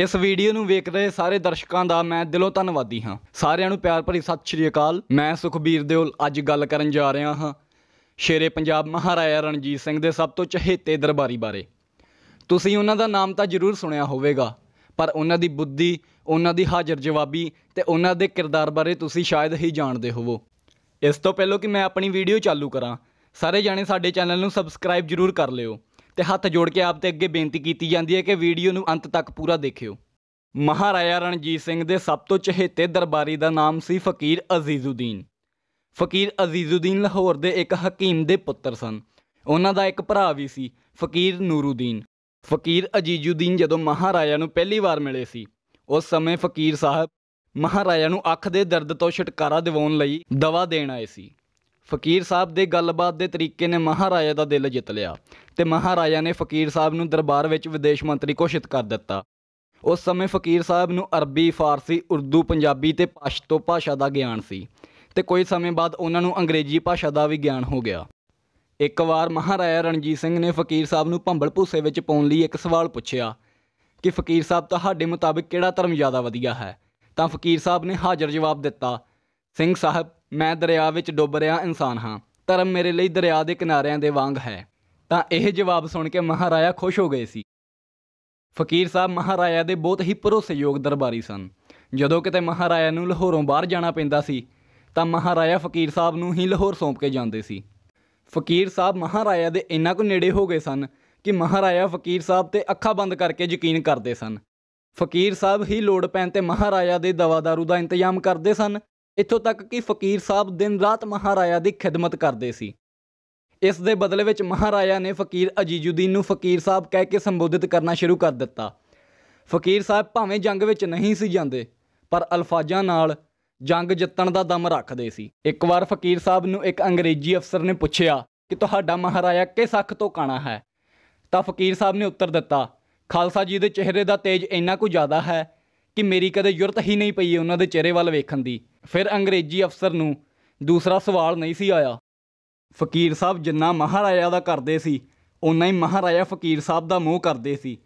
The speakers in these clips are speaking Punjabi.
ਇਸ ਵੀਡੀਓ ਨੂੰ ਵੇਖ ਰਹੇ ਸਾਰੇ ਦਰਸ਼ਕਾਂ ਦਾ ਮੈਂ ਦਿਲੋਂ ਧੰਨਵਾਦੀ ਹਾਂ ਸਾਰਿਆਂ ਨੂੰ ਪਿਆਰ ਭਰੀ ਸਤਿ ਸ਼੍ਰੀ ਅਕਾਲ ਮੈਂ ਸੁਖਬੀਰ ਦਿਓਲ ਅੱਜ ਗੱਲ ਕਰਨ ਜਾ ਰਿਹਾ ਹਾਂ ਸ਼ੇਰੇ ਪੰਜਾਬ ਮਹਾਰਾਜਾ ਰਣਜੀਤ ਸਿੰਘ ਦੇ ਸਭ ਤੋਂ ਚਹੇਤੇ ਦਰਬਾਰੀ ਬਾਰੇ ਤੁਸੀਂ ਉਹਨਾਂ ਦਾ ਨਾਮ ਤਾਂ ਜ਼ਰੂਰ ਸੁਣਿਆ ਹੋਵੇਗਾ ਪਰ ਉਹਨਾਂ ਦੀ ਬੁੱਧੀ ਉਹਨਾਂ ਦੀ ਹਾਜ਼ਰ ਜਵਾਬੀ ਤੇ ਉਹਨਾਂ ਦੇ ਕਿਰਦਾਰ ਬਾਰੇ ਤੁਸੀਂ ਸ਼ਾਇਦ ਹੀ ਜਾਣਦੇ ਹੋਵੋ ਇਸ ਤੋਂ ਪਹਿਲਾਂ ਕਿ ਮੈਂ ਆਪਣੀ ਵੀਡੀਓ ਚਾਲੂ ਕਰਾਂ ਸਾਰੇ ਜਾਣੇ ਸਾਡੇ ਚੈਨਲ ਨੂੰ ਸਬਸਕ੍ਰਾਈਬ ਜ਼ਰੂਰ ਕਰ ਲਿਓ ਤੇ ਹੱਥ ਜੋੜ ਕੇ ਆਪ ਤੇ ਅੱਗੇ ਬੇਨਤੀ ਕੀਤੀ ਜਾਂਦੀ ਹੈ ਕਿ ਵੀਡੀਓ ਨੂੰ ਅੰਤ ਤੱਕ ਪੂਰਾ ਦੇਖਿਓ ਮਹਾਰਾਜਾ ਰਣਜੀਤ ਸਿੰਘ ਦੇ ਸਭ ਤੋਂ ਚਹੇਤੇ ਦਰਬਾਰੀ ਦਾ ਨਾਮ ਸੀ ਫਕੀਰ ਅਜ਼ੀਜ਼ੁਦੀਨ ਫਕੀਰ ਅਜ਼ੀਜ਼ੁਦੀਨ ਲਾਹੌਰ ਦੇ ਇੱਕ ਹਕੀਮ ਦੇ ਪੁੱਤਰ ਸਨ ਉਹਨਾਂ ਦਾ ਇੱਕ ਭਰਾ ਵੀ ਸੀ ਫਕੀਰ ਨੂਰੁਦੀਨ ਫਕੀਰ ਅਜੀਜ਼ੁਦੀਨ ਜਦੋਂ ਮਹਾਰਾਜਾ ਨੂੰ ਪਹਿਲੀ ਵਾਰ ਮਿਲੇ ਸੀ ਉਸ ਸਮੇਂ ਫਕੀਰ ਸਾਹਿਬ ਮਹਾਰਾਜਾ ਨੂੰ ਅੱਖ ਦੇ ਦਰਦ ਤੋਂ ਛੁਟਕਾਰਾ ਦਿਵਾਉਣ ਲਈ ਦਵਾ ਦੇਣ ਆਏ ਸੀ ਫਕੀਰ ਸਾਹਿਬ ਦੇ ਗੱਲਬਾਤ ਦੇ ਤਰੀਕੇ ਨੇ ਮਹਾਰਾਜਾ ਦਾ ਦਿਲ ਜਿੱਤ ਲਿਆ ਤੇ ਮਹਾਰਾਜਾ ਨੇ ਫਕੀਰ ਸਾਹਿਬ ਨੂੰ ਦਰਬਾਰ ਵਿੱਚ ਵਿਦੇਸ਼ ਮੰਤਰੀ ਘੋਸ਼ਿਤ ਕਰ ਦਿੱਤਾ ਉਸ ਸਮੇਂ ਫਕੀਰ ਸਾਹਿਬ ਨੂੰ ਅਰਬੀ ਫਾਰਸੀ ਉਰਦੂ ਪੰਜਾਬੀ ਤੇ ਪਸ਼ਤੋ ਭਾਸ਼ਾ ਦਾ ਗਿਆਨ ਸੀ ਤੇ ਕੋਈ ਸਮੇਂ ਬਾਅਦ ਉਹਨਾਂ ਨੂੰ ਅੰਗਰੇਜ਼ੀ ਭਾਸ਼ਾ ਦਾ ਵੀ ਗਿਆਨ ਹੋ ਗਿਆ ਇੱਕ ਵਾਰ ਮਹਾਰਾਜਾ ਰਣਜੀਤ ਸਿੰਘ ਨੇ ਫਕੀਰ ਸਾਹਿਬ ਨੂੰ ਭੰਬਲ ਭੂਸੇ ਵਿੱਚ ਪਾਉਣ ਲਈ ਇੱਕ ਸਵਾਲ ਪੁੱਛਿਆ ਕਿ ਫਕੀਰ ਸਾਹਿਬ ਤੁਹਾਡੇ ਮੁਤਾਬਿਕ ਕਿਹੜਾ ਧਰਮ ਜ਼ਿਆਦਾ ਵਧੀਆ ਹੈ ਤਾਂ ਫਕੀਰ ਸਾਹਿਬ ਨੇ ਹਾਜ਼ਰ ਜਵਾਬ ਦਿੱਤਾ ਸਿੰਘ ਸਾਹਿਬ ਮੈਂ ਦਰਿਆ ਵਿੱਚ ਡੁੱਬ ਰਿਹਾ ਇਨਸਾਨ ਹਾਂ ਧਰਮ ਮੇਰੇ ਲਈ ਦਰਿਆ ਦੇ ਕਿਨਾਰਿਆਂ ਦੇ ਵਾਂਗ ਹੈ ਤਾਂ ਇਹ ਜਵਾਬ ਸੁਣ ਕੇ ਮਹਾਰਾਜਾ ਖੁਸ਼ ਹੋ ਗਏ ਸੀ ਫਕੀਰ ਸਾਹਿਬ ਮਹਾਰਾਜਾ ਦੇ ਬਹੁਤ ਹੀ ਭਰੋਸੇਯੋਗ ਦਰਬਾਰੀ ਸਨ ਜਦੋਂ ਕਿਤੇ ਮਹਾਰਾਜਾ ਨੂੰ ਲਾਹੌਰੋਂ ਬਾਹਰ ਜਾਣਾ ਪੈਂਦਾ ਸੀ ਤਾਂ ਮਹਾਰਾਜਾ ਫਕੀਰ ਸਾਹਿਬ ਨੂੰ ਹੀ ਲਾਹੌਰ ਸੌਂਪ ਕੇ ਜਾਂਦੇ ਸੀ ਫਕੀਰ ਸਾਹਿਬ ਮਹਾਰਾਜਾ ਦੇ ਇੰਨਾ ਕੋ ਨੇੜੇ ਹੋ ਗਏ ਸਨ ਕਿ ਮਹਾਰਾਜਾ ਫਕੀਰ ਸਾਹਿਬ ਤੇ ਅੱਖਾਂ ਬੰਦ ਕਰਕੇ ਯਕੀਨ ਕਰਦੇ ਸਨ ਫਕੀਰ ਸਾਹਿਬ ਹੀ ਲੋੜ ਪੈਣ ਤੇ ਮਹਾਰਾਜਾ ਦੇ ਦਵਾਦਾਰੂ ਦਾ ਇੰਤਜ਼ਾਮ ਕਰਦੇ ਸਨ ਇੱਥੋਂ ਤੱਕ ਕਿ ਫਕੀਰ ਸਾਹਿਬ ਦਿਨ ਰਾਤ ਮਹਾਰਾਜਾ ਦੀ ਖਿਦਮਤ ਕਰਦੇ ਸੀ ਇਸ ਦੇ ਬਦਲੇ ਵਿੱਚ ਮਹਾਰਾਜਾ ਨੇ ਫਕੀਰ ਅਜੀਜ਼ੁਦੀਨ ਨੂੰ ਫਕੀਰ ਸਾਹਿਬ ਕਹਿ ਕੇ ਸੰਬੋਧਿਤ ਕਰਨਾ ਸ਼ੁਰੂ ਕਰ ਦਿੱਤਾ ਫਕੀਰ ਸਾਹਿਬ ਭਾਵੇਂ ਜੰਗ ਵਿੱਚ ਨਹੀਂ ਸੀ ਜਾਂਦੇ ਪਰ ਅਲਫਾਜ਼ਾਂ ਨਾਲ ਜੰਗ ਜਿੱਤਣ ਦਾ ਦਮ ਰੱਖਦੇ ਸੀ ਇੱਕ ਵਾਰ ਫਕੀਰ ਸਾਹਿਬ ਨੂੰ ਇੱਕ ਅੰਗਰੇਜ਼ੀ ਅਫਸਰ ਨੇ ਪੁੱਛਿਆ ਕਿ ਤੁਹਾਡਾ ਮਹਾਰਾਜਾ ਕਿਸ ਅੱਖ ਤੋਂ ਕਾਣਾ ਹੈ ਤਾਂ ਫਕੀਰ ਸਾਹਿਬ ਨੇ ਉੱਤਰ ਦਿੱਤਾ ਖਾਲਸਾ ਜੀ ਦੇ ਚਿਹਰੇ ਦਾ ਤੇਜ ਇੰਨਾ ਕੁ ਜ਼ਿਆਦਾ ਹੈ ਕਿ ਮੇਰੀ ਕਦੇ ਯੁਰਤ ਹੀ ਨਹੀਂ ਪਈ ਉਹਨਾਂ ਦੇ ਚਿਹਰੇ ਵੱਲ ਵੇਖਣ ਦੀ ਫਿਰ ਅੰਗਰੇਜ਼ੀ ਅਫਸਰ ਨੂੰ ਦੂਸਰਾ ਸਵਾਲ ਨਹੀਂ ਸੀ ਆਇਆ ਫਕੀਰ ਸਾਹਿਬ ਜਿੰਨਾ ਮਹਾਰਾਜਾ ਦਾ ਕਰਦੇ ਸੀ ਉਨਾ ਹੀ ਮਹਾਰਾਜਾ ਫਕੀਰ ਸਾਹਿਬ ਦਾ ਮੂੰਹ ਕਰਦੇ ਸੀ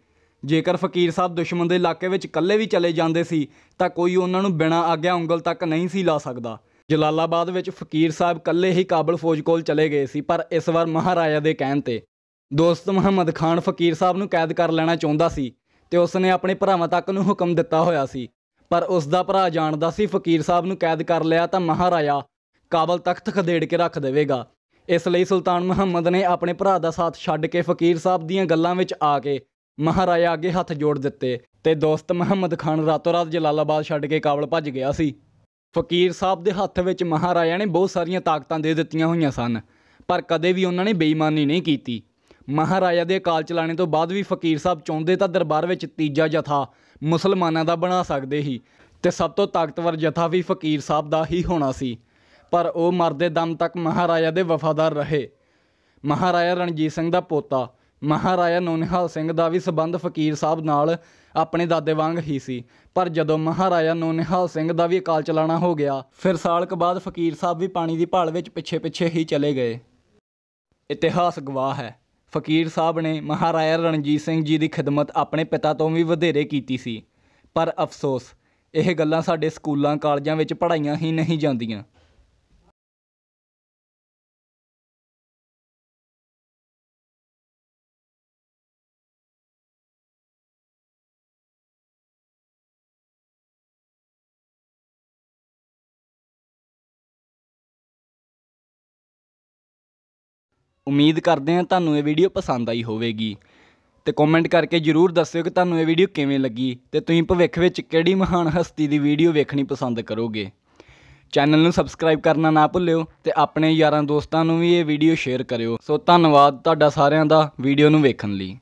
ਜੇਕਰ ਫਕੀਰ ਸਾਹਿਬ ਦੁਸ਼ਮਣ ਦੇ ਇਲਾਕੇ ਵਿੱਚ ਇਕੱਲੇ ਵੀ ਚਲੇ ਜਾਂਦੇ ਸੀ ਤਾਂ ਕੋਈ ਉਹਨਾਂ ਨੂੰ ਬਿਨਾਂ ਆਗਿਆ ਉਂਗਲ ਤੱਕ ਨਹੀਂ ਸੀ ਲਾ ਸਕਦਾ ਜਲਾਲਾਬਾਦ ਵਿੱਚ ਫਕੀਰ ਸਾਹਿਬ ਇਕੱਲੇ ਹੀ ਕਾਬਲ ਫੌਜ ਕੋਲ ਚਲੇ ਗਏ ਸੀ ਪਰ ਇਸ ਵਾਰ ਮਹਾਰਾਜਾ ਦੇ ਕਹਿਣ ਤੇ ਦੋਸਤ ਮੁਹੰਮਦ ਖਾਨ ਫਕੀਰ ਸਾਹਿਬ ਨੂੰ ਕੈਦ ਕਰ ਲੈਣਾ ਚਾਹੁੰਦਾ ਸੀ ਤੇ ਉਸ ਨੇ ਆਪਣੇ ਭਰਾਵਾਂ ਤੱਕ ਨੂੰ ਹੁਕਮ ਦਿੱਤਾ ਹੋਇਆ ਸੀ ਪਰ ਉਸ ਦਾ ਭਰਾ ਜਾਣਦਾ ਸੀ ਫਕੀਰ ਸਾਹਿਬ ਨੂੰ ਕੈਦ ਕਰ ਲਿਆ ਤਾਂ ਮਹਾਰਾਜਾ ਕਾਬਲ ਤਖਤ ਖਦੇੜ ਕੇ ਰੱਖ ਦੇਵੇਗਾ ਇਸ ਲਈ ਸੁਲਤਾਨ ਮੁਹੰਮਦ ਨੇ ਆਪਣੇ ਭਰਾ ਦਾ ਸਾਥ ਛੱਡ ਕੇ ਫਕੀਰ ਸਾਹਿਬ ਦੀਆਂ ਗੱਲਾਂ ਵਿੱਚ ਆ ਕੇ ਮਹਾਰਾਜਾ ਅੱਗੇ ਹੱਥ ਜੋੜ ਦਿੱਤੇ ਤੇ ਦੋਸਤ ਮੁਹੰਮਦ ਖਾਨ ਰਾਤੋਂ ਰਾਤ ਜਲਾਲਾਬਾਦ ਛੱਡ ਕੇ ਕਾਬਲ ਭੱਜ ਗਿਆ ਸੀ ਫਕੀਰ ਸਾਹਿਬ ਦੇ ਹੱਥ ਵਿੱਚ ਮਹਾਰਾਜਾ ਨੇ ਬਹੁਤ ਸਾਰੀਆਂ ਤਾਕਤਾਂ ਦੇ ਦਿੱਤੀਆਂ ਹੋਈਆਂ ਸਨ ਪਰ ਕਦੇ ਵੀ ਉਹਨਾਂ ਨੇ ਬੇਈਮਾਨੀ ਨਹੀਂ ਕੀਤੀ ਮਹਾਰਾਜਾ ਦੇ ਕਾਲ ਚਲਾਣੇ ਤੋਂ ਬਾਅਦ ਵੀ ਫਕੀਰ ਸਾਹਿਬ ਚਾਹੁੰਦੇ ਤਾਂ ਦਰਬਾਰ ਵਿੱਚ ਤੀਜਾ ਜਥਾ ਮੁਸਲਮਾਨਾਂ ਦਾ ਬਣਾ ਸਕਦੇ ਹੀ ਤੇ ਸਭ ਤੋਂ ਤਾਕਤਵਰ ਜਥਾ ਵੀ ਫਕੀਰ ਸਾਹਿਬ ਦਾ ਹੀ ਹੋਣਾ ਸੀ ਪਰ ਉਹ ਮਰਦੇ ਦਮ ਤੱਕ ਮਹਾਰਾਜਾ ਦੇ ਵਫਾਦਾਰ ਰਹੇ ਮਹਾਰਾਜਾ ਰਣਜੀਤ ਸਿੰਘ ਦਾ ਪੋਤਾ ਮਹਾਰਾਜਾ ਨੋਨਿਹਾਲ ਸਿੰਘ ਦਾ ਵੀ ਸਬੰਧ ਫਕੀਰ ਸਾਹਿਬ ਨਾਲ ਆਪਣੇ ਦਾਦੇ ਵਾਂਗ ਹੀ ਸੀ ਪਰ ਜਦੋਂ ਮਹਾਰਾਜਾ ਨੋਨਿਹਾਲ ਸਿੰਘ ਦਾ ਵੀ ਅਕਾਲ ਚਲਾਣਾ ਹੋ ਗਿਆ ਫਿਰ ਸਾਲ ਕੁ ਬਾਅਦ ਫਕੀਰ ਸਾਹਿਬ ਵੀ ਪਾਣੀ ਦੀ ਭਾਲ ਵਿੱਚ ਪਿੱਛੇ-ਪਿੱਛੇ ਹੀ ਚਲੇ ਗਏ ਇਤਿਹਾਸ ਗਵਾਹ ਹੈ ਫਕੀਰ ਸਾਹਿਬ ਨੇ ਮਹਾਰਾਜਾ ਰਣਜੀਤ ਸਿੰਘ ਜੀ ਦੀ ਖਿਦਮਤ ਆਪਣੇ ਪਿਤਾ ਤੋਂ ਵੀ ਵਧੇਰੇ ਕੀਤੀ ਸੀ ਪਰ ਅਫਸੋਸ ਇਹ ਗੱਲਾਂ ਸਾਡੇ ਸਕੂਲਾਂ ਕਾਲਜਾਂ ਵਿੱਚ ਪੜ੍ਹਾਈਆਂ ਹੀ ਨਹੀਂ ਜਾਂਦੀਆਂ ਉਮੀਦ ਕਰਦੇ ਹਾਂ ਤੁਹਾਨੂੰ ਇਹ ਵੀਡੀਓ ਪਸੰਦ ਆਈ ਹੋਵੇਗੀ ਤੇ ਕਮੈਂਟ ਕਰਕੇ ਜਰੂਰ ਦੱਸਿਓ ਕਿ ਤੁਹਾਨੂੰ ਇਹ ਵੀਡੀਓ ਕਿਵੇਂ ਲੱਗੀ ਤੇ ਤੁਸੀਂ ਭਵਿੱਖ ਵਿੱਚ ਕਿਹੜੀ ਮਹਾਨ ਹਸਤੀ ਦੀ ਵੀਡੀਓ ਵੇਖਣੀ ਪਸੰਦ ਕਰੋਗੇ ਚੈਨਲ ਨੂੰ ਸਬਸਕ੍ਰਾਈਬ ਕਰਨਾ ਨਾ ਭੁੱਲਿਓ ਤੇ ਆਪਣੇ ਯਾਰਾਂ ਦੋਸਤਾਂ ਨੂੰ ਵੀ ਇਹ ਵੀਡੀਓ ਸ਼ੇਅਰ ਕਰਿਓ ਸੋ ਧੰਨਵਾਦ ਤੁਹਾਡਾ ਸਾਰਿਆਂ ਦਾ ਵੀਡੀਓ ਨੂੰ ਵੇਖਣ ਲਈ